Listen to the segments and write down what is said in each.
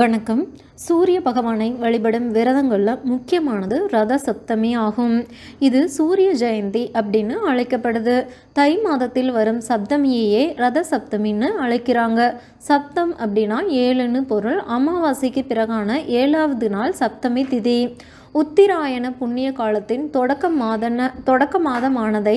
வணக்கம் சூரிய பகவானை வழிபடும் விரதங்களில் முக்கியமானது ரத சப்தமி ஆகும் இது சூரிய ஜெயந்தி அப்படின்னு அழைக்கப்படுது தை மாதத்தில் வரும் சப்தமியையே ரத சப்தமின்னு அழைக்கிறாங்க சப்தம் அப்படின்னா ஏழுன்னு பொருள் அமாவாசைக்கு பிறகான ஏழாவது நாள் சப்தமி திதி உத்திராயண புண்ணிய காலத்தின் தொடக்க மாதன தொடக்க மாதமானதை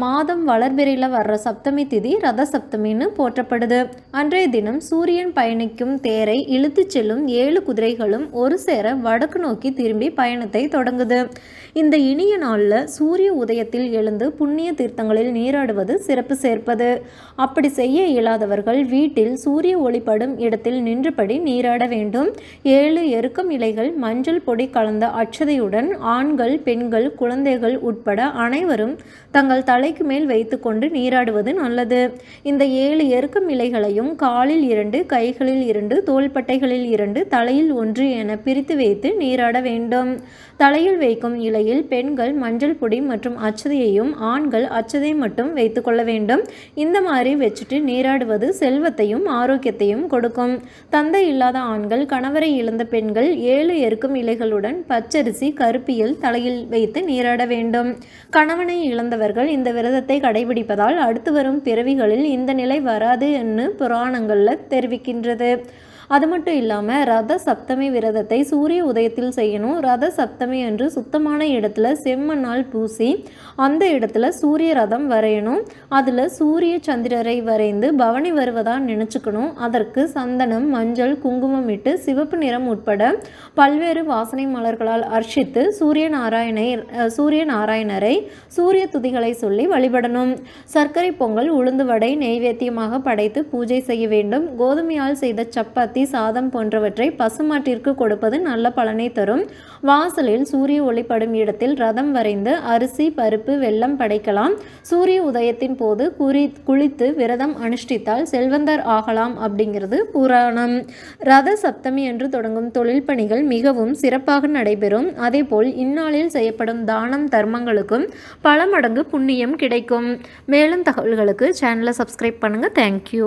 மாதம் வளர்பிறையில் வர்ற சப்தமி திதி ரத சப்தமின்னு போற்றப்படுது அன்றைய தினம் சூரியன் பயணிக்கும் தேரை இழுத்துச் செல்லும் ஏழு ஏழு குதிரைகளும் ஒரு சேர வடக்கு நோக்கி திரும்பி பயணத்தை தொடங்குது இந்த இனிய நாளில் சூரிய உதயத்தில் எழுந்து புண்ணிய தீர்த்தங்களில் நீராடுவது சிறப்பு சேர்ப்பது அப்படி செய்ய இயலாதவர்கள் வீட்டில் சூரிய ஒளிப்படும் இடத்தில் நின்றபடி நீராட வேண்டும் ஏழு எருக்கம் இலைகள் மஞ்சள் பொடி கலந்த அச்சதையுடன் ஆண்கள் பெண்கள் குழந்தைகள் உட்பட அனைவரும் தங்கள் தலைக்கு மேல் வைத்துக்கொண்டு நீராடுவது நல்லது இந்த ஏழு எருக்கம் இலைகளையும் காலில் இரண்டு கைகளில் இரண்டு தோள்பட்டைகளில் இரண்டு தலையில் ஒன்று என பிரித்து வைத்து நீராட வேண்டும் தலையில் வைக்கும் இலையில் பெண்கள் மஞ்சள் பொடி மற்றும் அச்சதையையும் ஆண்கள் அச்சதை மட்டும் வைத்துக்கொள்ள வேண்டும் இந்த மாதிரி வச்சுட்டு நீராடுவது செல்வத்தையும் ஆரோக்கியத்தையும் கொடுக்கும் தந்தை இல்லாத ஆண்கள் கணவரை இழந்த பெண்கள் ஏழு எருக்கும் இலைகளுடன் பச்சரிசி கருப்பியில் தலையில் வைத்து நீராட வேண்டும் கணவனை இழந்தவர்கள் இந்த விரதத்தை கடைபிடிப்பதால் அடுத்து வரும் பிறவிகளில் இந்த நிலை வராது என்று புராணங்களில் தெரிவிக்கின்றது அது மட்டும் இல்லாமல் ரத சப்தமி விரதத்தை சூரிய உதயத்தில் செய்யணும் ரத சப்தமி என்று சுத்தமான இடத்துல செம்மண்ணால் பூசி அந்த இடத்துல சூரிய ரதம் வரையணும் அதில் சூரிய சந்திரரை வரைந்து பவனி வருவதாக நினச்சிக்கணும் அதற்கு சந்தனம் மஞ்சள் குங்குமம் இட்டு சிவப்பு நிறம் உட்பட பல்வேறு வாசனை மலர்களால் அர்ச்சித்து சூரிய நாராயணை சூரிய நாராயணரை சூரிய துதிகளை சொல்லி வழிபடணும் சர்க்கரை பொங்கல் உளுந்து வடை நெய்வேத்தியமாக படைத்து பூஜை செய்ய வேண்டும் கோதுமையால் செய்த சப்பாத்தி பருத்தி சாதம் போன்றவற்றை பசுமாட்டிற்கு கொடுப்பது நல்ல பலனை தரும் வாசலில் சூரிய ஒளிப்படும் இடத்தில் ரதம் வரைந்து அரிசி பருப்பு வெள்ளம் படைக்கலாம் சூரிய உதயத்தின் போது குறி குளித்து விரதம் அனுஷ்டித்தால் செல்வந்தர் ஆகலாம் அப்படிங்கிறது புராணம் ரத சப்தமி என்று தொடங்கும் தொழில் பணிகள் மிகவும் சிறப்பாக நடைபெறும் அதேபோல் இந்நாளில் செய்யப்படும் தானம் தர்மங்களுக்கும் பல மடங்கு புண்ணியம் கிடைக்கும் மேலும் தகவல்களுக்கு சேனலை சப்ஸ்கிரைப் பண்ணுங்கள் தேங்க்யூ